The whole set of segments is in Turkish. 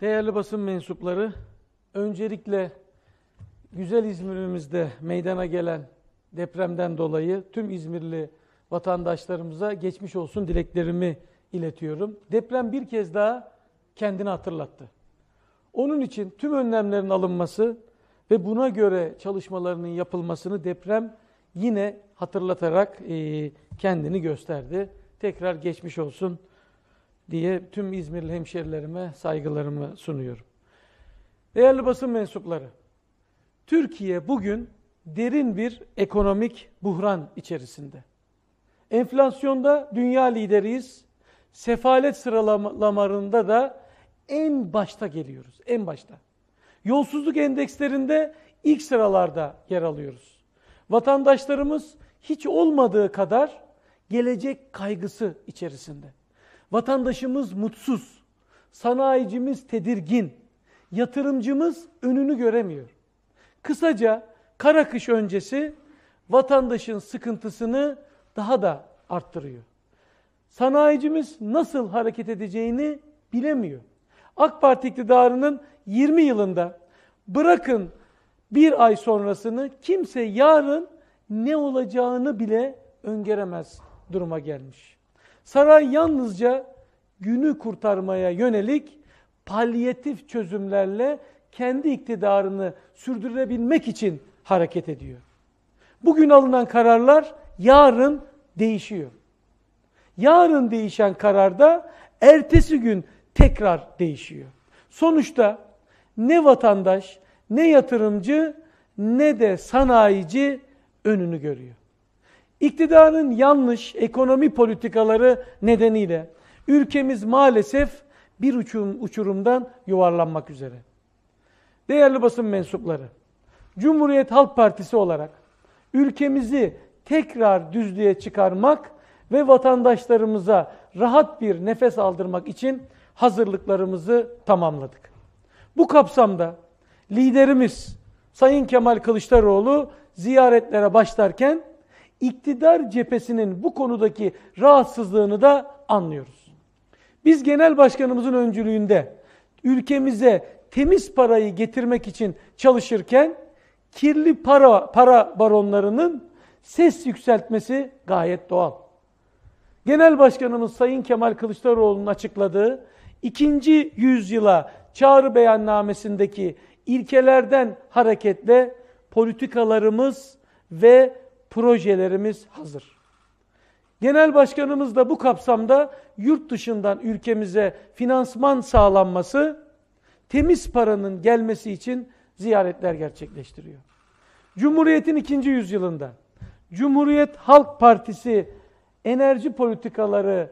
Değerli basın mensupları, öncelikle güzel İzmir'imizde meydana gelen depremden dolayı tüm İzmirli vatandaşlarımıza geçmiş olsun dileklerimi iletiyorum. Deprem bir kez daha kendini hatırlattı. Onun için tüm önlemlerin alınması ve buna göre çalışmalarının yapılmasını deprem yine hatırlatarak kendini gösterdi. Tekrar geçmiş olsun diye tüm İzmirli hemşerilerime saygılarımı sunuyorum. Değerli basın mensupları, Türkiye bugün derin bir ekonomik buhran içerisinde. Enflasyonda dünya lideriyiz. Sefalet sıralamalarında da en başta geliyoruz, en başta. Yolsuzluk endekslerinde ilk sıralarda yer alıyoruz. Vatandaşlarımız hiç olmadığı kadar gelecek kaygısı içerisinde. Vatandaşımız mutsuz, sanayicimiz tedirgin, yatırımcımız önünü göremiyor. Kısaca kara kış öncesi vatandaşın sıkıntısını daha da arttırıyor. Sanayicimiz nasıl hareket edeceğini bilemiyor. AK Parti iktidarının 20 yılında bırakın bir ay sonrasını kimse yarın ne olacağını bile öngöremez duruma gelmiş. Saray yalnızca günü kurtarmaya yönelik palyatif çözümlerle kendi iktidarını sürdürebilmek için hareket ediyor. Bugün alınan kararlar yarın değişiyor. Yarın değişen kararda ertesi gün tekrar değişiyor. Sonuçta ne vatandaş, ne yatırımcı, ne de sanayici önünü görüyor. İktidarın yanlış ekonomi politikaları nedeniyle ülkemiz maalesef bir uçurum, uçurumdan yuvarlanmak üzere. Değerli basın mensupları, Cumhuriyet Halk Partisi olarak ülkemizi tekrar düzlüğe çıkarmak ve vatandaşlarımıza rahat bir nefes aldırmak için hazırlıklarımızı tamamladık. Bu kapsamda liderimiz Sayın Kemal Kılıçdaroğlu ziyaretlere başlarken iktidar cephesinin bu konudaki rahatsızlığını da anlıyoruz. Biz genel başkanımızın öncülüğünde ülkemize temiz parayı getirmek için çalışırken kirli para, para baronlarının ses yükseltmesi gayet doğal. Genel Başkanımız Sayın Kemal Kılıçdaroğlu'nun açıkladığı ikinci yüzyıla çağrı beyannamesindeki ilkelerden hareketle politikalarımız ve projelerimiz hazır. Genel başkanımız da bu kapsamda yurt dışından ülkemize finansman sağlanması, temiz paranın gelmesi için ziyaretler gerçekleştiriyor. Cumhuriyet'in ikinci yüzyılında Cumhuriyet Halk Partisi enerji politikaları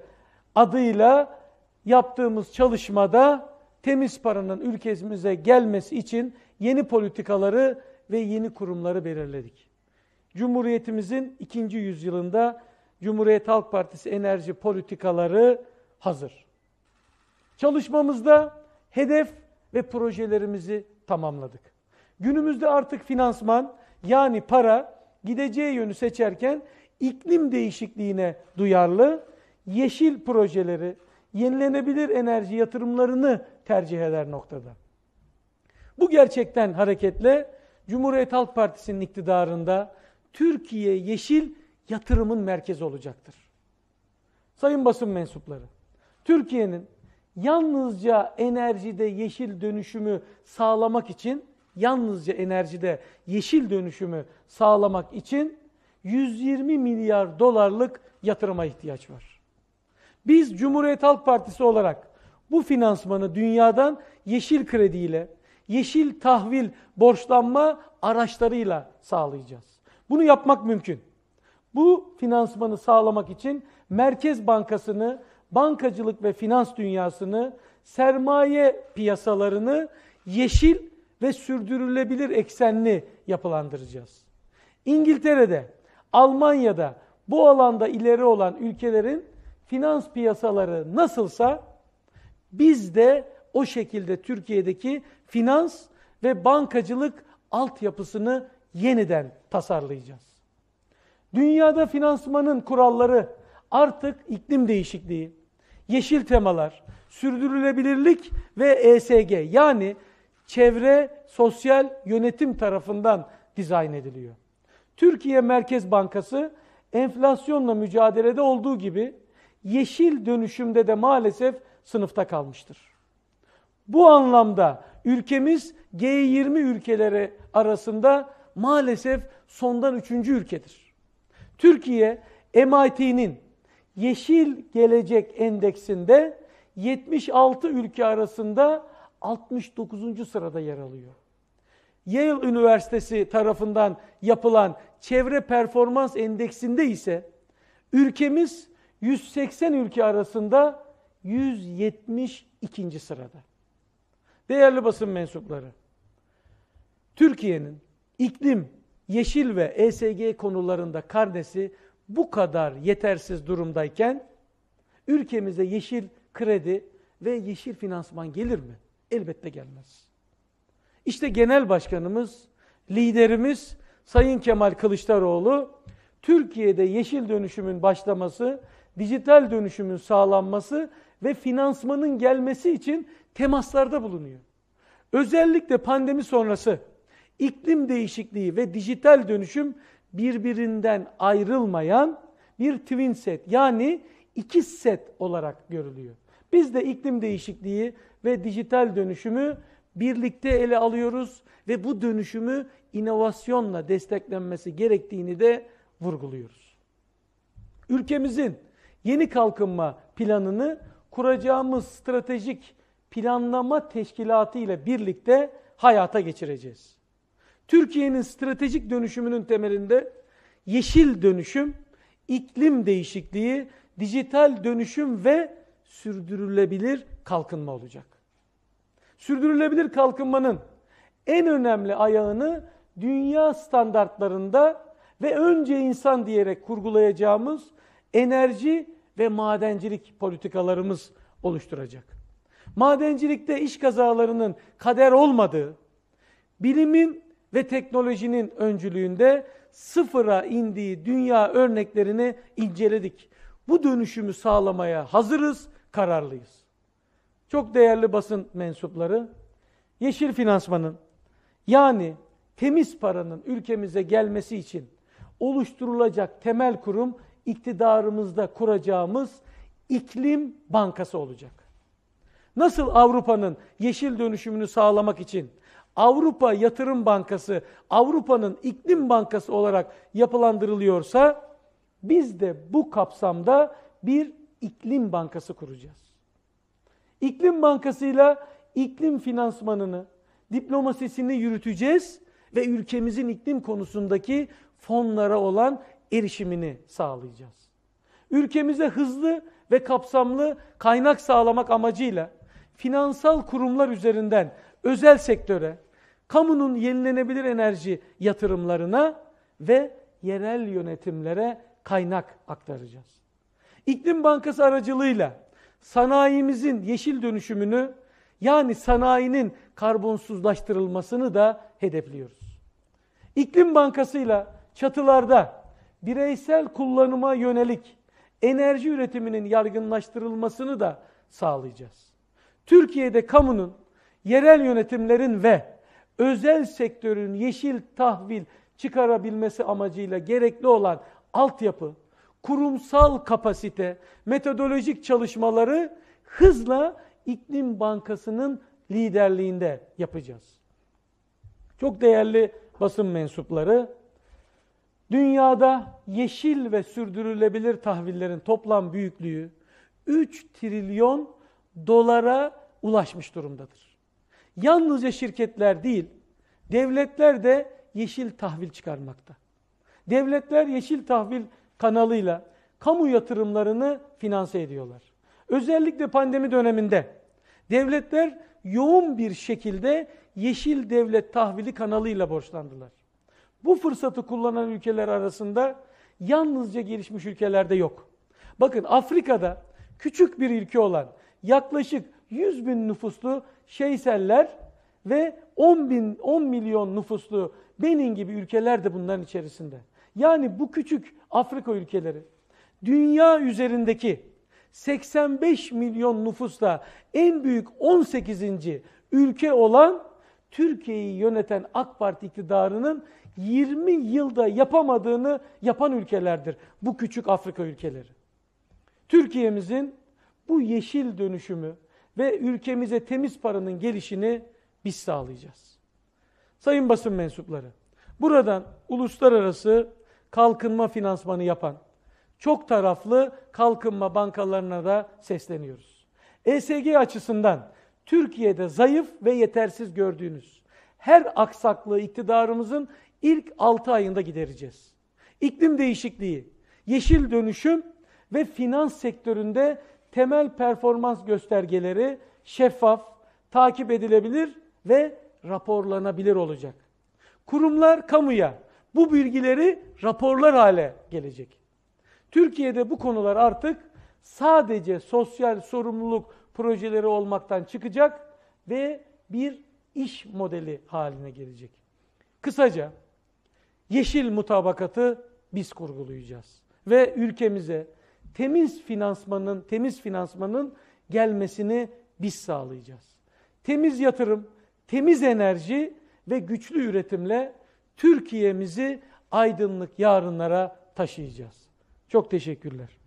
adıyla yaptığımız çalışmada temiz paranın ülkemize gelmesi için yeni politikaları ve yeni kurumları belirledik. Cumhuriyetimizin ikinci yüzyılında Cumhuriyet Halk Partisi enerji politikaları hazır. Çalışmamızda hedef ve projelerimizi tamamladık. Günümüzde artık finansman yani para gideceği yönü seçerken iklim değişikliğine duyarlı, yeşil projeleri, yenilenebilir enerji yatırımlarını tercih eder noktada. Bu gerçekten hareketle Cumhuriyet Halk Partisi'nin iktidarında Türkiye yeşil yatırımın merkezi olacaktır. Sayın basın mensupları, Türkiye'nin yalnızca enerjide yeşil dönüşümü sağlamak için, yalnızca enerjide yeşil dönüşümü sağlamak için 120 milyar dolarlık yatırıma ihtiyaç var. Biz Cumhuriyet Halk Partisi olarak bu finansmanı dünyadan yeşil krediyle, yeşil tahvil borçlanma araçlarıyla sağlayacağız. Bunu yapmak mümkün. Bu finansmanı sağlamak için Merkez Bankası'nı, bankacılık ve finans dünyasını, sermaye piyasalarını yeşil ve sürdürülebilir eksenli yapılandıracağız. İngiltere'de, Almanya'da bu alanda ileri olan ülkelerin finans piyasaları nasılsa biz de o şekilde Türkiye'deki finans ve bankacılık altyapısını yeniden tasarlayacağız. Dünyada finansmanın kuralları artık iklim değişikliği, yeşil temalar, sürdürülebilirlik ve ESG yani çevre, sosyal yönetim tarafından dizayn ediliyor. Türkiye Merkez Bankası enflasyonla mücadelede olduğu gibi yeşil dönüşümde de maalesef sınıfta kalmıştır. Bu anlamda ülkemiz G20 ülkeleri arasında maalesef sondan üçüncü ülkedir. Türkiye MIT'nin Yeşil Gelecek Endeksinde 76 ülke arasında 69. sırada yer alıyor. Yale Üniversitesi tarafından yapılan Çevre Performans Endeksinde ise ülkemiz 180 ülke arasında 172. sırada. Değerli basın mensupları, Türkiye'nin iklim, yeşil ve ESG konularında karnesi bu kadar yetersiz durumdayken ülkemize yeşil kredi ve yeşil finansman gelir mi? Elbette gelmez. İşte genel başkanımız, liderimiz Sayın Kemal Kılıçdaroğlu Türkiye'de yeşil dönüşümün başlaması, dijital dönüşümün sağlanması ve finansmanın gelmesi için temaslarda bulunuyor. Özellikle pandemi sonrası İklim değişikliği ve dijital dönüşüm birbirinden ayrılmayan bir twin set yani iki set olarak görülüyor. Biz de iklim değişikliği ve dijital dönüşümü birlikte ele alıyoruz ve bu dönüşümü inovasyonla desteklenmesi gerektiğini de vurguluyoruz. Ülkemizin yeni kalkınma planını kuracağımız stratejik planlama teşkilatı ile birlikte hayata geçireceğiz. Türkiye'nin stratejik dönüşümünün temelinde yeşil dönüşüm, iklim değişikliği, dijital dönüşüm ve sürdürülebilir kalkınma olacak. Sürdürülebilir kalkınmanın en önemli ayağını dünya standartlarında ve önce insan diyerek kurgulayacağımız enerji ve madencilik politikalarımız oluşturacak. Madencilikte iş kazalarının kader olmadığı, bilimin ve teknolojinin öncülüğünde sıfıra indiği dünya örneklerini inceledik. Bu dönüşümü sağlamaya hazırız, kararlıyız. Çok değerli basın mensupları, yeşil finansmanın yani temiz paranın ülkemize gelmesi için oluşturulacak temel kurum iktidarımızda kuracağımız iklim bankası olacak. Nasıl Avrupa'nın yeşil dönüşümünü sağlamak için Avrupa Yatırım Bankası, Avrupa'nın İklim Bankası olarak yapılandırılıyorsa biz de bu kapsamda bir iklim bankası kuracağız. İklim bankasıyla iklim finansmanını, diplomasisini yürüteceğiz ve ülkemizin iklim konusundaki fonlara olan erişimini sağlayacağız. Ülkemize hızlı ve kapsamlı kaynak sağlamak amacıyla finansal kurumlar üzerinden özel sektöre, kamunun yenilenebilir enerji yatırımlarına ve yerel yönetimlere kaynak aktaracağız. İklim Bankası aracılığıyla sanayimizin yeşil dönüşümünü yani sanayinin karbonsuzlaştırılmasını da hedefliyoruz. İklim ile çatılarda bireysel kullanıma yönelik enerji üretiminin yargınlaştırılmasını da sağlayacağız. Türkiye'de kamunun, yerel yönetimlerin ve özel sektörün yeşil tahvil çıkarabilmesi amacıyla gerekli olan altyapı, kurumsal kapasite, metodolojik çalışmaları hızla İklim Bankası'nın liderliğinde yapacağız. Çok değerli basın mensupları, dünyada yeşil ve sürdürülebilir tahvillerin toplam büyüklüğü 3 trilyon dolara ulaşmış durumdadır. Yalnızca şirketler değil, devletler de yeşil tahvil çıkarmakta. Devletler yeşil tahvil kanalıyla kamu yatırımlarını finanse ediyorlar. Özellikle pandemi döneminde devletler yoğun bir şekilde yeşil devlet tahvili kanalıyla borçlandılar. Bu fırsatı kullanan ülkeler arasında yalnızca gelişmiş ülkelerde yok. Bakın Afrika'da küçük bir ülke olan yaklaşık 100 bin nüfuslu Şeyseller ve 10, bin, 10 milyon nüfuslu Benin gibi ülkeler de bunların içerisinde. Yani bu küçük Afrika ülkeleri dünya üzerindeki 85 milyon nüfusla en büyük 18. ülke olan Türkiye'yi yöneten AK Parti iktidarının 20 yılda yapamadığını yapan ülkelerdir bu küçük Afrika ülkeleri. Türkiye'mizin bu yeşil dönüşümü, ve ülkemize temiz paranın gelişini biz sağlayacağız. Sayın basın mensupları, buradan uluslararası kalkınma finansmanı yapan çok taraflı kalkınma bankalarına da sesleniyoruz. ESG açısından Türkiye'de zayıf ve yetersiz gördüğünüz her aksaklığı iktidarımızın ilk 6 ayında gidereceğiz. İklim değişikliği, yeşil dönüşüm ve finans sektöründe temel performans göstergeleri şeffaf, takip edilebilir ve raporlanabilir olacak. Kurumlar kamuya bu bilgileri raporlar hale gelecek. Türkiye'de bu konular artık sadece sosyal sorumluluk projeleri olmaktan çıkacak ve bir iş modeli haline gelecek. Kısaca yeşil mutabakatı biz kurgulayacağız ve ülkemize temiz finansmanın, temiz finansmanın gelmesini biz sağlayacağız. Temiz yatırım, temiz enerji ve güçlü üretimle Türkiye'mizi aydınlık yarınlara taşıyacağız. Çok teşekkürler.